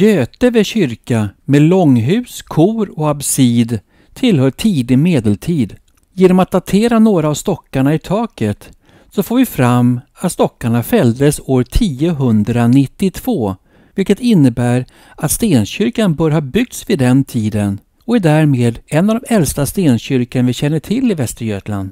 Göteve kyrka med långhus, kor och absid tillhör tidig medeltid. Genom att datera några av stockarna i taket så får vi fram att stockarna fälldes år 1092 vilket innebär att stenkyrkan bör ha byggts vid den tiden och är därmed en av de äldsta stenkyrkan vi känner till i Västergötland.